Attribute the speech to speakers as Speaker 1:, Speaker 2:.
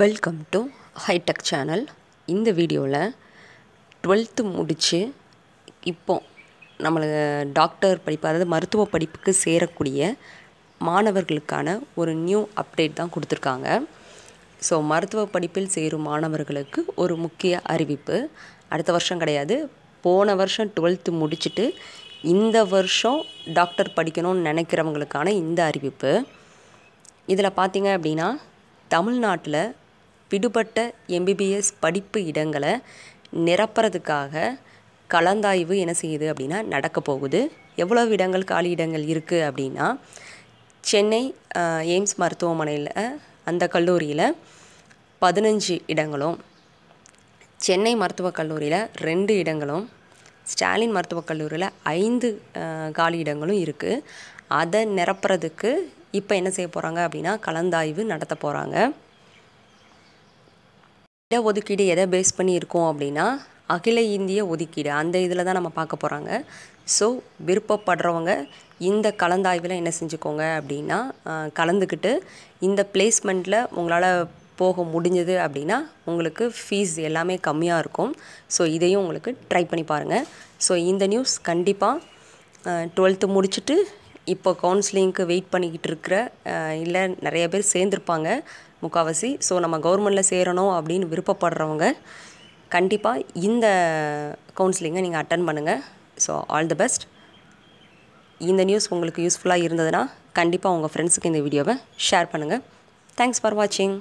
Speaker 1: welcome to hitech channel இந்த வீடியோவில் twelfth முடித்து இப்போ நம்மளுக்கு டாக்டர் படிப்பு அதாவது மருத்துவ படிப்புக்கு சேரக்கூடிய மாணவர்களுக்கான ஒரு நியூ அப்டேட் தான் கொடுத்துருக்காங்க ஸோ மருத்துவ படிப்பில் சேரும் மாணவர்களுக்கு ஒரு முக்கிய அறிவிப்பு அடுத்த வருஷம் கிடையாது போன வருஷம் டுவெல்த்து முடிச்சுட்டு இந்த வருஷம் டாக்டர் படிக்கணும்னு நினைக்கிறவங்களுக்கான இந்த அறிவிப்பு இதில் பார்த்தீங்க அப்படின்னா தமிழ்நாட்டில் விடுபட்ட எம்பிபிஎஸ் படிப்பு இடங்களை நிரப்புறதுக்காக கலந்தாய்வு என்ன செய்யுது அப்படின்னா நடக்க போகுது எவ்வளோ இடங்கள் காலி இடங்கள் இருக்குது அப்படின்னா சென்னை எய்ம்ஸ் மருத்துவமனையில் அந்த கல்லூரியில் பதினஞ்சு இடங்களும் சென்னை மருத்துவக் கல்லூரியில் ரெண்டு இடங்களும் ஸ்டாலின் மருத்துவக் கல்லூரியில் ஐந்து காலி இடங்களும் இருக்குது அதை நிரப்புறதுக்கு இப்போ என்ன செய்ய போகிறாங்க அப்படின்னா கலந்தாய்வு நடத்த போகிறாங்க ஒதுக்கீடு எதை பேஸ் பண்ணி இருக்கோம் அப்படின்னா அகில இந்திய ஒதுக்கீடு அந்த இதில் தான் நம்ம பார்க்க போகிறாங்க ஸோ விருப்பப்படுறவங்க இந்த கலந்தாய்வில் என்ன செஞ்சுக்கோங்க அப்படின்னா கலந்துக்கிட்டு இந்த பிளேஸ்மெண்ட்டில் உங்களால் போக முடிஞ்சது அப்படின்னா உங்களுக்கு ஃபீஸ் எல்லாமே கம்மியாக இருக்கும் ஸோ இதையும் உங்களுக்கு ட்ரை பண்ணி பாருங்கள் ஸோ இந்த நியூஸ் கண்டிப்பாக டுவெல்த்து முடிச்சுட்டு இப்போ கவுன்சிலிங்க்கு வெயிட் பண்ணிக்கிட்டு இருக்கிற இல்லை நிறைய பேர் சேர்ந்துருப்பாங்க முக்கால்வாசி ஸோ நம்ம கவர்மெண்ட்டில் சேரணும் அப்படின்னு விருப்பப்படுறவங்க கண்டிப்பாக இந்த கவுன்சிலிங்கை நீங்கள் அட்டன் பண்ணுங்கள் ஸோ ஆல் தி பெஸ்ட் இந்த நியூஸ் உங்களுக்கு யூஸ்ஃபுல்லாக இருந்ததுன்னா கண்டிப்பாக உங்கள் ஃப்ரெண்ட்ஸுக்கு இந்த வீடியோவை ஷேர் பண்ணுங்கள் தேங்க்ஸ் ஃபார் வாட்சிங்